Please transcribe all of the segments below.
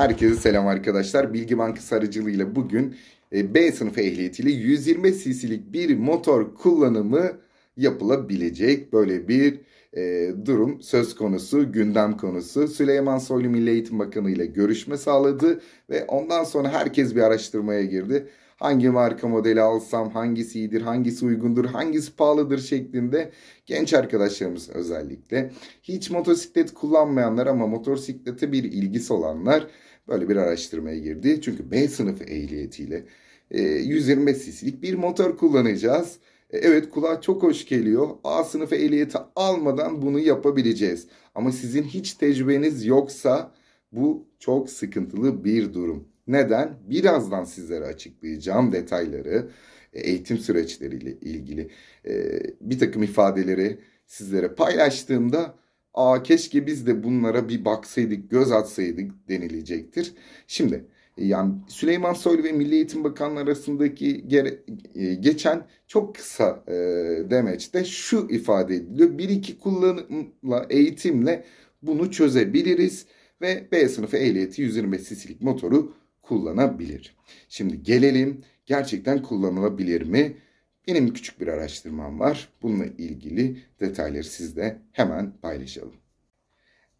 Herkese selam arkadaşlar. Bilgi Bankası aracılığıyla bugün e, B sınıfı ehliyetiyle 120 cc'lik bir motor kullanımı yapılabilecek. Böyle bir e, durum söz konusu, gündem konusu. Süleyman Soylu Milli Eğitim Bakanı ile görüşme sağladı ve ondan sonra herkes bir araştırmaya girdi. Hangi marka modeli alsam, hangisi iyidir, hangisi uygundur, hangisi pahalıdır şeklinde genç arkadaşlarımız özellikle hiç motosiklet kullanmayanlar ama motosiklete bir ilgisi olanlar böyle bir araştırmaya girdi. Çünkü B sınıfı ehliyetiyle 125 e, cc'lik bir motor kullanacağız. E, evet kulağa çok hoş geliyor. A sınıfı ehliyeti almadan bunu yapabileceğiz. Ama sizin hiç tecrübeniz yoksa bu çok sıkıntılı bir durum. Neden? Birazdan sizlere açıklayacağım detayları, e, eğitim süreçleriyle ilgili bir takım ifadeleri sizlere paylaştığımda Aa keşke biz de bunlara bir baksaydık, göz atsaydık denilecektir. Şimdi yani Süleyman Soylu ve Milli Eğitim Bakanı arasındaki e, geçen çok kısa e, demeçte şu ifade ediliyor. Bir iki kullanımla, eğitimle bunu çözebiliriz ve B sınıfı ehliyeti 125 cc'lik motoru kullanabilir. Şimdi gelelim gerçekten kullanılabilir mi? Benim küçük bir araştırmam var. Bununla ilgili detayları sizle hemen paylaşalım.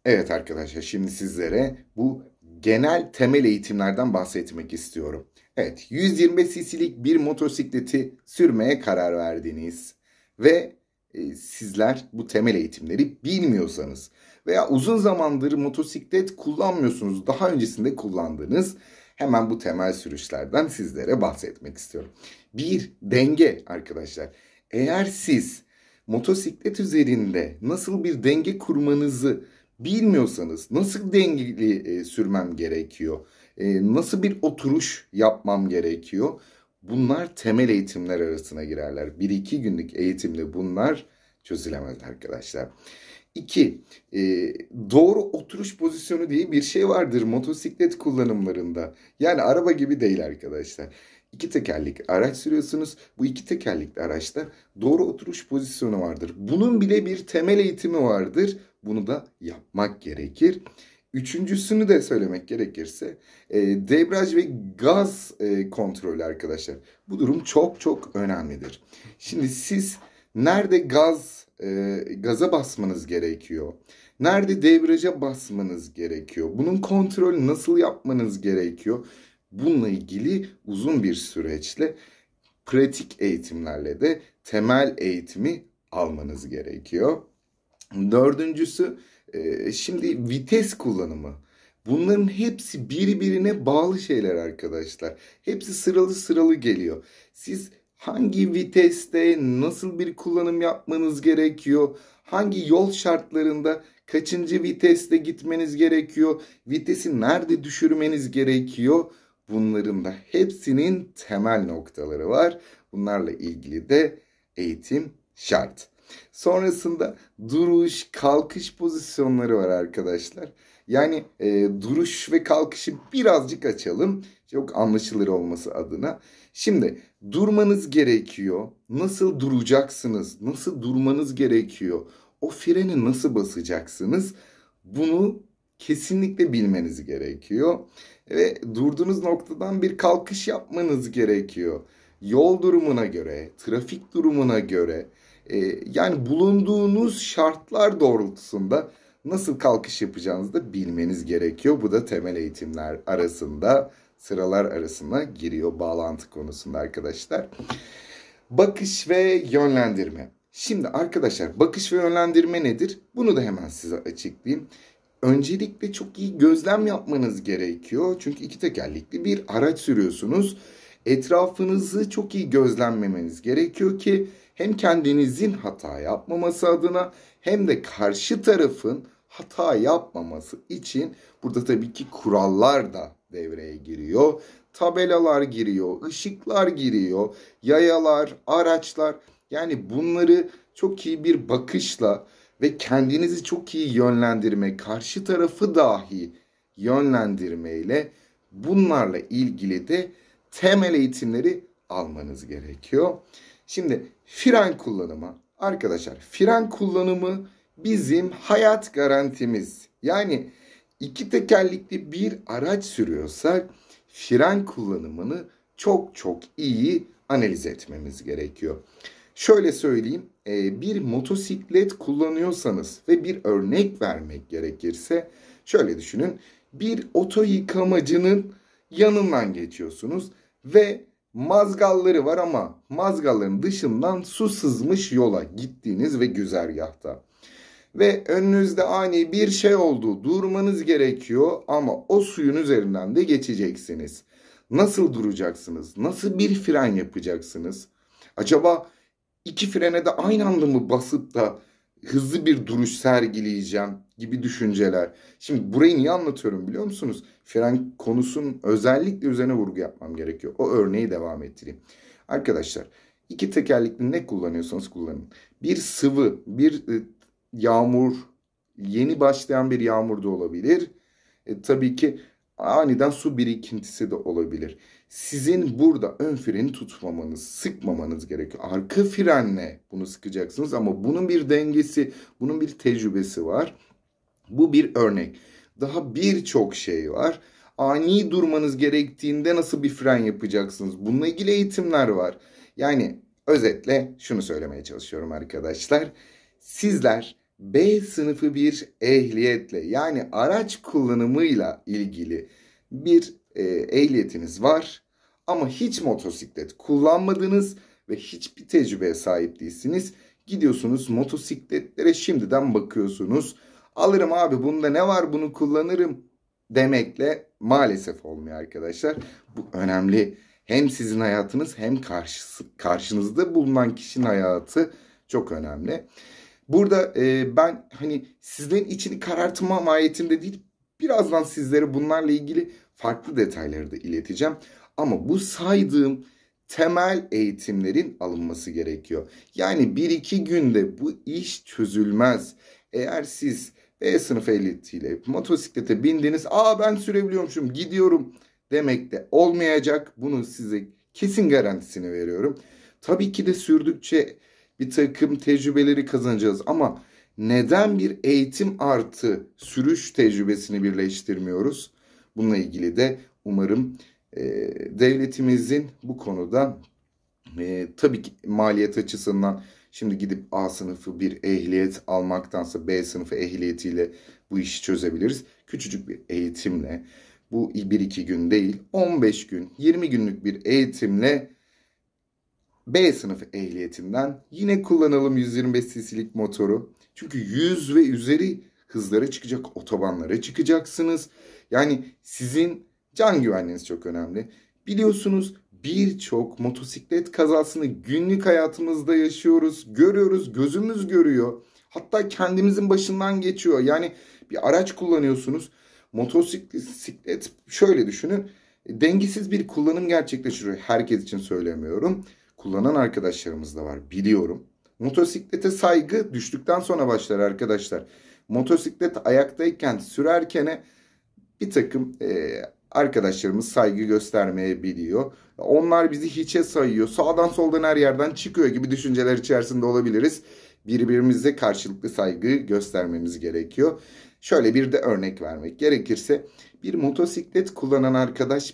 Evet arkadaşlar şimdi sizlere bu genel temel eğitimlerden bahsetmek istiyorum. Evet 125 cc'lik bir motosikleti sürmeye karar verdiniz ve e, sizler bu temel eğitimleri bilmiyorsanız veya uzun zamandır motosiklet kullanmıyorsunuz daha öncesinde kullandığınız hemen bu temel sürüşlerden sizlere bahsetmek istiyorum. Bir denge arkadaşlar. Eğer siz motosiklet üzerinde nasıl bir denge kurmanızı bilmiyorsanız nasıl dengeli e, sürmem gerekiyor? E, nasıl bir oturuş yapmam gerekiyor? Bunlar temel eğitimler arasına girerler. Bir iki günlük eğitimde bunlar çözülemez arkadaşlar. İki, e, doğru oturuş pozisyonu diye bir şey vardır motosiklet kullanımlarında. Yani araba gibi değil arkadaşlar iki tekerlek araç sürüyorsunuz. Bu iki tekerlekli araçta doğru oturuş pozisyonu vardır. Bunun bile bir temel eğitimi vardır. Bunu da yapmak gerekir. Üçüncüsünü de söylemek gerekirse e, debraj ve gaz e, kontrolü arkadaşlar. Bu durum çok çok önemlidir. Şimdi siz nerede gaz e, gaza basmanız gerekiyor? Nerede debriyaja basmanız gerekiyor? Bunun kontrolü nasıl yapmanız gerekiyor? bununla ilgili uzun bir süreçle pratik eğitimlerle de temel eğitimi almanız gerekiyor. Dördüncüsü e, şimdi vites kullanımı. Bunların hepsi birbirine bağlı şeyler arkadaşlar. Hepsi sıralı sıralı geliyor. Siz hangi viteste nasıl bir kullanım yapmanız gerekiyor? Hangi yol şartlarında kaçıncı viteste gitmeniz gerekiyor? Vitesi nerede düşürmeniz gerekiyor? Bunların da hepsinin temel noktaları var. Bunlarla ilgili de eğitim şart. Sonrasında duruş, kalkış pozisyonları var arkadaşlar. Yani e, duruş ve kalkışı birazcık açalım. Çok anlaşılır olması adına. Şimdi durmanız gerekiyor. Nasıl duracaksınız? Nasıl durmanız gerekiyor? O freni nasıl basacaksınız? Bunu kesinlikle bilmeniz gerekiyor ve durduğunuz noktadan bir kalkış yapmanız gerekiyor. Yol durumuna göre, trafik durumuna göre e, yani bulunduğunuz şartlar doğrultusunda nasıl kalkış yapacağınızı da bilmeniz gerekiyor. Bu da temel eğitimler arasında sıralar arasında giriyor bağlantı konusunda arkadaşlar. Bakış ve yönlendirme. Şimdi arkadaşlar bakış ve yönlendirme nedir? Bunu da hemen size açıklayayım öncelikle çok iyi gözlem yapmanız gerekiyor. Çünkü iki tekerlekli bir araç sürüyorsunuz. Etrafınızı çok iyi gözlemlemeniz gerekiyor ki hem kendinizin hata yapmaması adına hem de karşı tarafın hata yapmaması için burada tabii ki kurallar da devreye giriyor. Tabelalar giriyor, ışıklar giriyor, yayalar, araçlar yani bunları çok iyi bir bakışla ve kendinizi çok iyi yönlendirme, karşı tarafı dahi yönlendirmeyle bunlarla ilgili de temel eğitimleri almanız gerekiyor. Şimdi fren kullanımı arkadaşlar fren kullanımı bizim hayat garantimiz. Yani iki tekerlekli bir araç sürüyorsak fren kullanımını çok çok iyi analiz etmemiz gerekiyor. Şöyle söyleyeyim e, bir motosiklet kullanıyorsanız ve bir örnek vermek gerekirse şöyle düşünün. Bir oto yıkamacının yanından geçiyorsunuz ve mazgalları var ama mazgalların dışından su sızmış yola gittiğiniz ve güzergahta. Ve önünüzde ani bir şey oldu. Durmanız gerekiyor ama o suyun üzerinden de geçeceksiniz. Nasıl duracaksınız? Nasıl bir fren yapacaksınız? Acaba iki frene de aynı anda mı basıp da hızlı bir duruş sergileyeceğim gibi düşünceler. Şimdi burayı niye anlatıyorum biliyor musunuz? Fren konusun özellikle üzerine vurgu yapmam gerekiyor. O örneği devam ettireyim. Arkadaşlar iki tekerlekli ne kullanıyorsanız kullanın. Bir sıvı, bir e, yağmur, yeni başlayan bir yağmur da olabilir. E, tabii ki aniden su birikintisi de olabilir sizin burada ön freni tutmamanız, sıkmamanız gerekiyor. Arka frenle bunu sıkacaksınız ama bunun bir dengesi, bunun bir tecrübesi var. Bu bir örnek. Daha birçok şey var. Ani durmanız gerektiğinde nasıl bir fren yapacaksınız? Bununla ilgili eğitimler var. Yani özetle şunu söylemeye çalışıyorum arkadaşlar. Sizler B sınıfı bir ehliyetle yani araç kullanımıyla ilgili bir e, ehliyetiniz var ama hiç motosiklet kullanmadınız ve hiçbir tecrübeye sahip değilsiniz. Gidiyorsunuz motosikletlere şimdiden bakıyorsunuz. Alırım abi bunda ne var bunu kullanırım demekle maalesef olmuyor arkadaşlar. Bu önemli. Hem sizin hayatınız hem karşısı, karşınızda bulunan kişinin hayatı çok önemli. Burada e, ben hani sizlerin içini karartma mahiyetinde değil Birazdan sizlere bunlarla ilgili farklı detayları da ileteceğim. Ama bu saydığım temel eğitimlerin alınması gerekiyor. Yani bir iki günde bu iş çözülmez. Eğer siz B sınıf ehliyetiyle motosiklete bindiniz. Aa ben sürebiliyormuşum gidiyorum demek de olmayacak. Bunu size kesin garantisini veriyorum. Tabii ki de sürdükçe bir takım tecrübeleri kazanacağız ama neden bir eğitim artı sürüş tecrübesini birleştirmiyoruz? Bununla ilgili de umarım e, devletimizin bu konuda e, tabii ki maliyet açısından şimdi gidip A sınıfı bir ehliyet almaktansa B sınıfı ehliyetiyle bu işi çözebiliriz. Küçücük bir eğitimle bu 1-2 gün değil 15 gün 20 günlük bir eğitimle B sınıfı ehliyetinden yine kullanalım 125 cc'lik motoru. Çünkü yüz ve üzeri hızlara çıkacak, otobanlara çıkacaksınız. Yani sizin can güvenliğiniz çok önemli. Biliyorsunuz birçok motosiklet kazasını günlük hayatımızda yaşıyoruz, görüyoruz, gözümüz görüyor. Hatta kendimizin başından geçiyor. Yani bir araç kullanıyorsunuz. Motosiklet şöyle düşünün. Dengesiz bir kullanım gerçekleşiyor. Herkes için söylemiyorum. Kullanan arkadaşlarımız da var biliyorum. Motosiklete saygı düştükten sonra başlar arkadaşlar. Motosiklet ayaktayken sürerkene bir takım e, arkadaşlarımız saygı göstermeyebiliyor. Onlar bizi hiçe sayıyor. Sağdan soldan her yerden çıkıyor gibi düşünceler içerisinde olabiliriz. Birbirimize karşılıklı saygı göstermemiz gerekiyor. Şöyle bir de örnek vermek gerekirse bir motosiklet kullanan arkadaş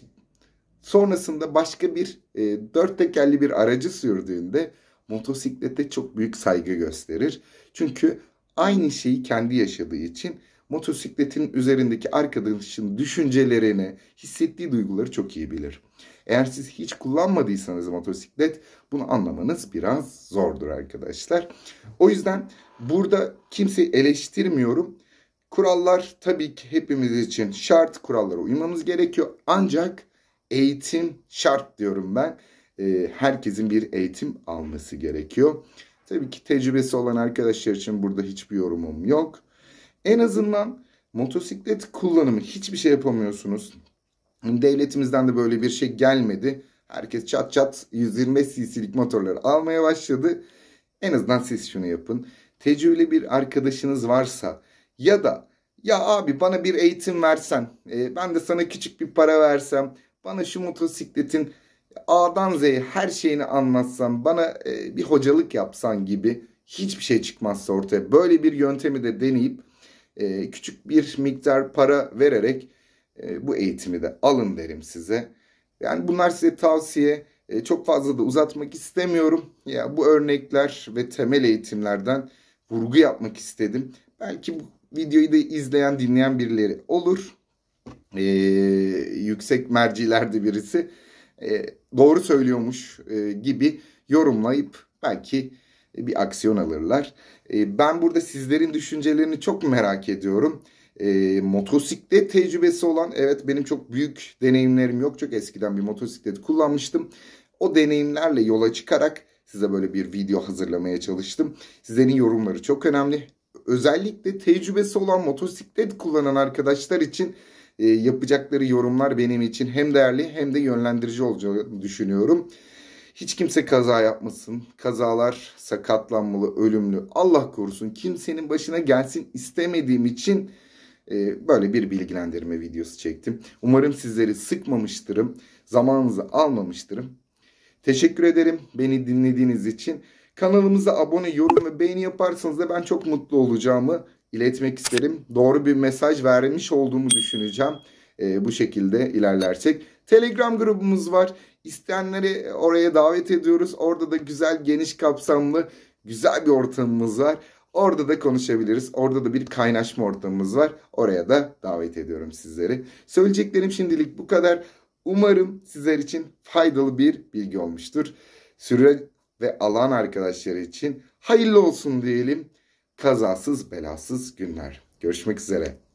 sonrasında başka bir e, dört tekerli bir aracı sürdüğünde motosiklete çok büyük saygı gösterir. Çünkü aynı şeyi kendi yaşadığı için motosikletin üzerindeki arkadaşın düşüncelerini, hissettiği duyguları çok iyi bilir. Eğer siz hiç kullanmadıysanız motosiklet bunu anlamanız biraz zordur arkadaşlar. O yüzden burada kimse eleştirmiyorum. Kurallar tabii ki hepimiz için şart kurallara uymamız gerekiyor. Ancak eğitim şart diyorum ben e, herkesin bir eğitim alması gerekiyor. Tabii ki tecrübesi olan arkadaşlar için burada hiçbir yorumum yok. En azından motosiklet kullanımı hiçbir şey yapamıyorsunuz. Devletimizden de böyle bir şey gelmedi. Herkes çat çat 125 cc'lik motorları almaya başladı. En azından siz şunu yapın. Tecrübeli bir arkadaşınız varsa ya da ya abi bana bir eğitim versen, e, ben de sana küçük bir para versem, bana şu motosikletin A'dan Z'ye her şeyini anlatsan bana e, bir hocalık yapsan gibi hiçbir şey çıkmazsa ortaya. Böyle bir yöntemi de deneyip e, küçük bir miktar para vererek e, bu eğitimi de alın derim size. Yani bunlar size tavsiye. E, çok fazla da uzatmak istemiyorum. Ya bu örnekler ve temel eğitimlerden vurgu yapmak istedim. Belki bu videoyu da izleyen, dinleyen birileri olur. E, yüksek mercilerde birisi. E, doğru söylüyormuş e, gibi yorumlayıp belki bir aksiyon alırlar. E, ben burada sizlerin düşüncelerini çok merak ediyorum. E, motosiklet tecrübesi olan evet benim çok büyük deneyimlerim yok. Çok eskiden bir motosiklet kullanmıştım. O deneyimlerle yola çıkarak size böyle bir video hazırlamaya çalıştım. Sizlerin yorumları çok önemli. Özellikle tecrübesi olan motosiklet kullanan arkadaşlar için e, yapacakları yorumlar benim için hem değerli hem de yönlendirici olacağını düşünüyorum. Hiç kimse kaza yapmasın. Kazalar sakatlanmalı, ölümlü. Allah korusun kimsenin başına gelsin istemediğim için e, böyle bir bilgilendirme videosu çektim. Umarım sizleri sıkmamıştırım. Zamanınızı almamıştırım. Teşekkür ederim beni dinlediğiniz için. Kanalımıza abone, yorum ve beğeni yaparsanız da ben çok mutlu olacağımı iletmek isterim. Doğru bir mesaj vermiş olduğumu düşüneceğim. E, bu şekilde ilerlersek. Telegram grubumuz var. İsteyenleri oraya davet ediyoruz. Orada da güzel, geniş kapsamlı, güzel bir ortamımız var. Orada da konuşabiliriz. Orada da bir kaynaşma ortamımız var. Oraya da davet ediyorum sizleri. Söyleyeceklerim şimdilik bu kadar. Umarım sizler için faydalı bir bilgi olmuştur. Süre ve alan arkadaşları için hayırlı olsun diyelim kazasız belasız günler. Görüşmek üzere.